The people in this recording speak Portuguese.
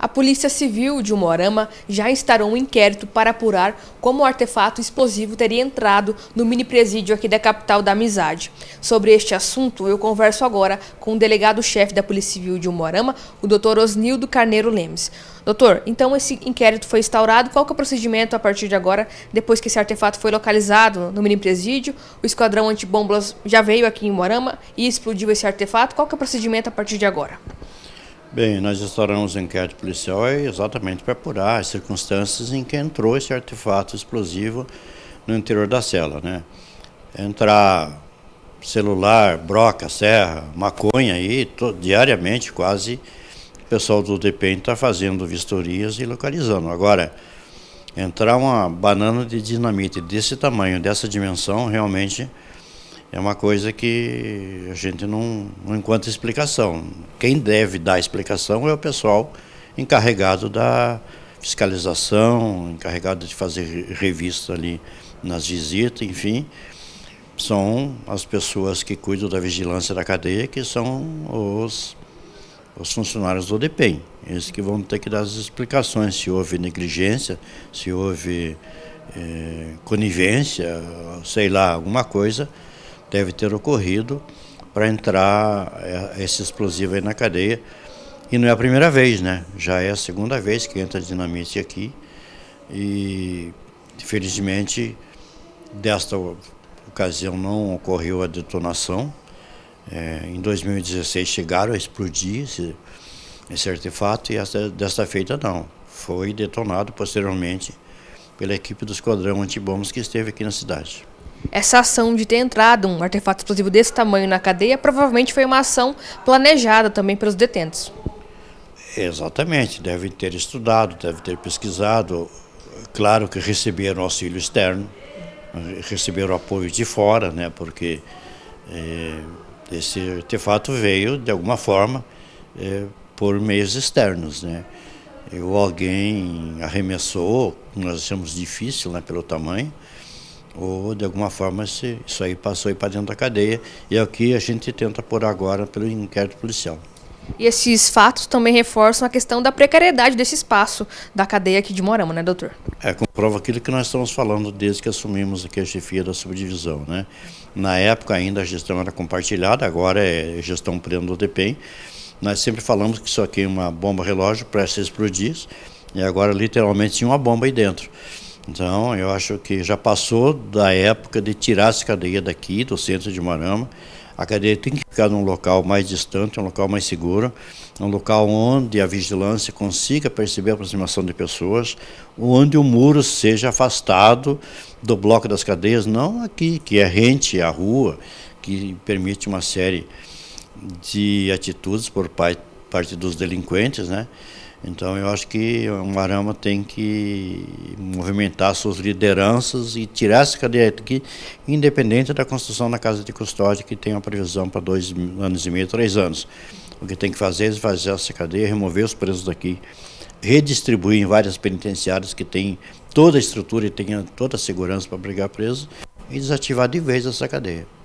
A Polícia Civil de Umorama já instaurou um inquérito para apurar como o artefato explosivo teria entrado no mini presídio aqui da capital da Amizade. Sobre este assunto, eu converso agora com o delegado-chefe da Polícia Civil de Umorama, o Dr. Osnildo Carneiro Lemes. Doutor, então esse inquérito foi instaurado, qual é o procedimento a partir de agora, depois que esse artefato foi localizado no mini presídio, o esquadrão antibombas já veio aqui em Umorama e explodiu esse artefato, qual é o procedimento a partir de agora? Bem, nós instauramos um inquérito policial exatamente para apurar as circunstâncias em que entrou esse artefato explosivo no interior da cela. Né? Entrar celular, broca, serra, maconha aí, diariamente quase o pessoal do DPEM está fazendo vistorias e localizando. Agora, entrar uma banana de dinamite desse tamanho, dessa dimensão, realmente é uma coisa que a gente não, não encontra explicação. Quem deve dar explicação é o pessoal encarregado da fiscalização, encarregado de fazer revista ali nas visitas, enfim. São as pessoas que cuidam da vigilância da cadeia, que são os, os funcionários do DPEM. Eles que vão ter que dar as explicações se houve negligência, se houve é, conivência, sei lá, alguma coisa deve ter ocorrido para entrar é, esse explosivo aí na cadeia. E não é a primeira vez, né? Já é a segunda vez que entra dinamite aqui. E infelizmente, desta ocasião não ocorreu a detonação. É, em 2016 chegaram a explodir esse, esse artefato e essa, desta feita não. Foi detonado posteriormente pela equipe do Esquadrão Antibombas que esteve aqui na cidade. Essa ação de ter entrado um artefato explosivo desse tamanho na cadeia provavelmente foi uma ação planejada também pelos detentos. Exatamente, devem ter estudado, devem ter pesquisado. Claro que receberam auxílio externo, receberam apoio de fora, né, porque é, esse artefato veio, de alguma forma, é, por meios externos. Né. Ou alguém arremessou, nós achamos difícil né, pelo tamanho, ou de alguma forma isso aí passou aí para dentro da cadeia e é o que a gente tenta por agora pelo inquérito policial. E esses fatos também reforçam a questão da precariedade desse espaço da cadeia aqui de Morama, né, doutor? É, comprova aquilo que nós estamos falando desde que assumimos aqui a chefia da subdivisão, né? Na época ainda a gestão era compartilhada, agora é gestão prendo DPEM. Nós sempre falamos que isso aqui é uma bomba relógio, presta a explodir, e agora literalmente tinha uma bomba aí dentro. Então, eu acho que já passou da época de tirar essa cadeia daqui, do centro de Marama. A cadeia tem que ficar num local mais distante, um local mais seguro, um local onde a vigilância consiga perceber a aproximação de pessoas, onde o muro seja afastado do bloco das cadeias, não aqui, que é rente à rua, que permite uma série de atitudes por parte dos delinquentes, né? Então eu acho que o Marama tem que movimentar suas lideranças e tirar essa cadeia aqui, independente da construção da casa de custódia, que tem uma previsão para dois anos e meio, três anos. O que tem que fazer é esvaziar essa cadeia, remover os presos daqui, redistribuir em várias penitenciárias que tem toda a estrutura e tenha toda a segurança para brigar preso e desativar de vez essa cadeia.